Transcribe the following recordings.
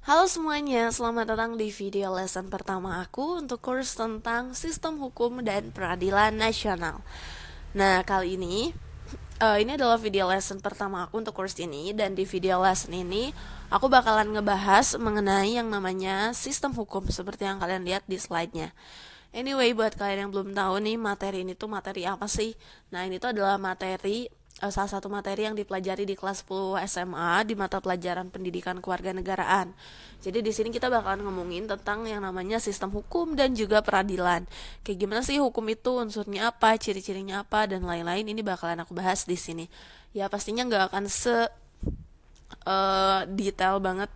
Halo semuanya, selamat datang di video lesson pertama aku untuk kurs tentang sistem hukum dan peradilan nasional. Nah, kali ini uh, ini adalah video lesson pertama aku untuk kurs ini dan di video lesson ini aku bakalan ngebahas mengenai yang namanya sistem hukum seperti yang kalian lihat di slide-nya. Anyway, buat kalian yang belum tahu nih materi ini tuh materi apa sih? Nah, ini tuh adalah materi Eh, salah satu materi yang dipelajari di kelas 10 SMA di mata pelajaran pendidikan kewarganegaraan. Jadi di sini kita bakalan ngomongin tentang yang namanya sistem hukum dan juga peradilan. Kayak gimana sih hukum itu unsurnya apa, ciri-cirinya apa dan lain-lain ini bakalan aku bahas di sini. Ya pastinya nggak akan se uh, detail banget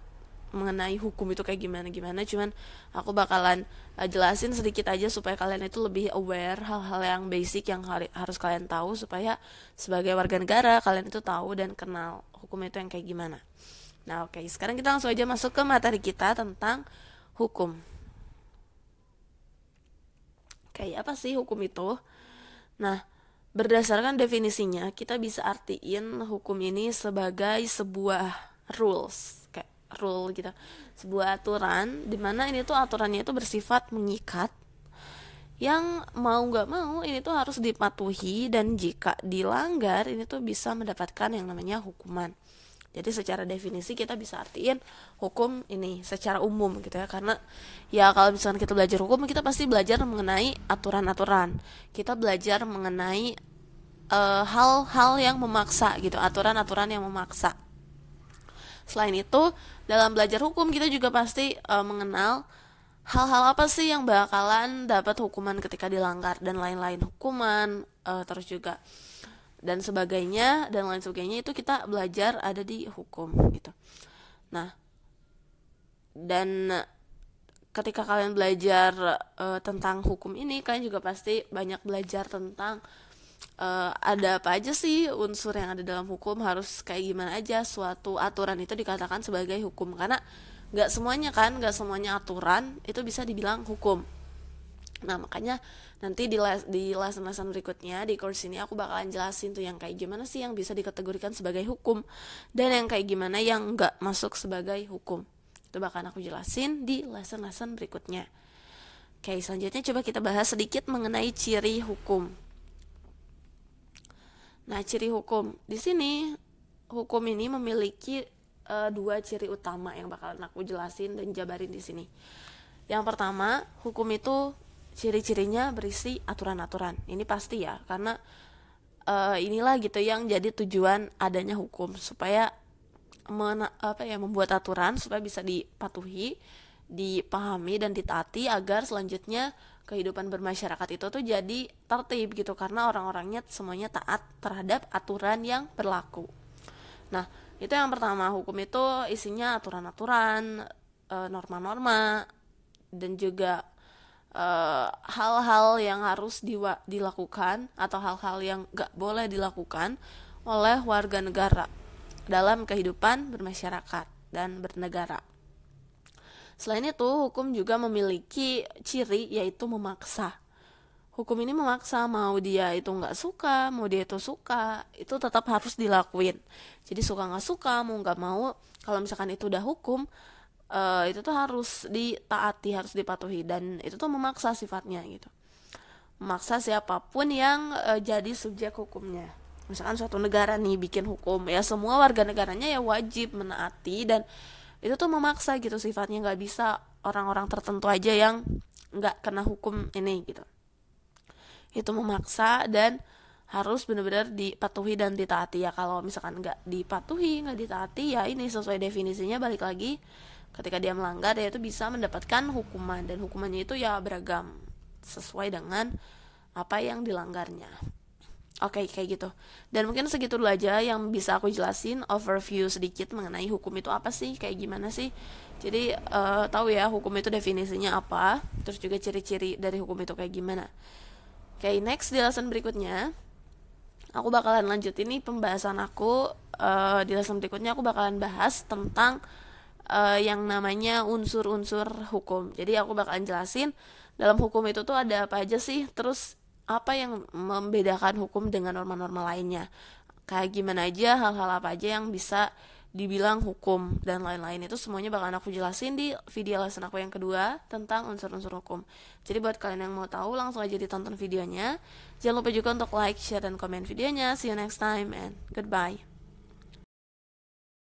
mengenai hukum itu kayak gimana gimana cuman aku bakalan uh, jelasin sedikit aja supaya kalian itu lebih aware hal-hal yang basic yang hari, harus kalian tahu supaya sebagai warga negara kalian itu tahu dan kenal hukum itu yang kayak gimana nah oke okay. sekarang kita langsung aja masuk ke materi kita tentang hukum kayak apa sih hukum itu nah berdasarkan definisinya kita bisa artiin hukum ini sebagai sebuah rules rule gitu sebuah aturan dimana ini tuh aturannya itu bersifat mengikat yang mau nggak mau ini tuh harus dipatuhi dan jika dilanggar ini tuh bisa mendapatkan yang namanya hukuman jadi secara definisi kita bisa artiin hukum ini secara umum gitu ya karena ya kalau misalkan kita belajar hukum kita pasti belajar mengenai aturan-aturan kita belajar mengenai eh, hal-hal uh, -hal yang memaksa gitu aturan-aturan yang memaksa Selain itu, dalam belajar hukum kita juga pasti e, mengenal hal-hal apa sih yang bakalan dapat hukuman ketika dilanggar dan lain-lain hukuman e, terus juga dan sebagainya dan lain sebagainya itu kita belajar ada di hukum gitu. Nah, dan ketika kalian belajar e, tentang hukum ini kalian juga pasti banyak belajar tentang uh, ada apa aja sih unsur yang ada dalam hukum harus kayak gimana aja suatu aturan itu dikatakan sebagai hukum karena nggak semuanya kan nggak semuanya aturan itu bisa dibilang hukum nah makanya nanti di les, di lesson-lesson berikutnya di course ini aku bakalan jelasin tuh yang kayak gimana sih yang bisa dikategorikan sebagai hukum dan yang kayak gimana yang nggak masuk sebagai hukum itu bakalan aku jelasin di lesson-lesson berikutnya oke selanjutnya coba kita bahas sedikit mengenai ciri hukum Nah, ciri hukum di sini hukum ini memiliki uh, dua ciri utama yang bakal aku jelasin dan jabarin di sini. Yang pertama, hukum itu ciri-cirinya berisi aturan-aturan. Ini pasti ya, karena uh, inilah gitu yang jadi tujuan adanya hukum supaya men apa ya membuat aturan supaya bisa dipatuhi, dipahami dan ditaati agar selanjutnya kehidupan bermasyarakat itu tuh jadi tertib gitu karena orang-orangnya semuanya taat terhadap aturan yang berlaku. Nah, itu yang pertama, hukum itu isinya aturan-aturan, e, norma-norma dan juga e, hal-hal e, yang harus dilakukan atau hal-hal yang gak boleh dilakukan oleh warga negara dalam kehidupan bermasyarakat dan bernegara. Selain itu, hukum juga memiliki ciri yaitu memaksa. Hukum ini memaksa mau dia itu nggak suka, mau dia itu suka, itu tetap harus dilakuin. Jadi suka nggak suka, mau nggak mau, kalau misalkan itu udah hukum, uh, itu tuh harus ditaati, harus dipatuhi dan itu tuh memaksa sifatnya gitu. Memaksa siapapun yang uh, jadi subjek hukumnya misalkan suatu negara nih bikin hukum ya semua warga negaranya ya wajib menaati dan itu tuh memaksa gitu sifatnya nggak bisa orang-orang tertentu aja yang nggak kena hukum ini gitu itu memaksa dan harus benar-benar dipatuhi dan ditaati ya kalau misalkan nggak dipatuhi nggak ditaati ya ini sesuai definisinya balik lagi ketika dia melanggar dia itu bisa mendapatkan hukuman dan hukumannya itu ya beragam sesuai dengan apa yang dilanggarnya Oke, okay, kayak gitu. Dan mungkin segitu dulu aja yang bisa aku jelasin overview sedikit mengenai hukum itu apa sih, kayak gimana sih. Jadi uh, tahu ya hukum itu definisinya apa, terus juga ciri-ciri dari hukum itu kayak gimana. Oke, okay, next di alasan berikutnya aku bakalan lanjut ini pembahasan aku uh, di lesson berikutnya aku bakalan bahas tentang uh, yang namanya unsur-unsur hukum. Jadi aku bakalan jelasin dalam hukum itu tuh ada apa aja sih, terus apa yang membedakan hukum dengan norma-norma lainnya kayak gimana aja hal-hal apa aja yang bisa dibilang hukum dan lain-lain itu semuanya bakal aku jelasin di video lesson aku yang kedua tentang unsur-unsur hukum. Jadi buat kalian yang mau tahu langsung aja ditonton videonya. Jangan lupa juga untuk like, share, dan komen videonya. See you next time and goodbye.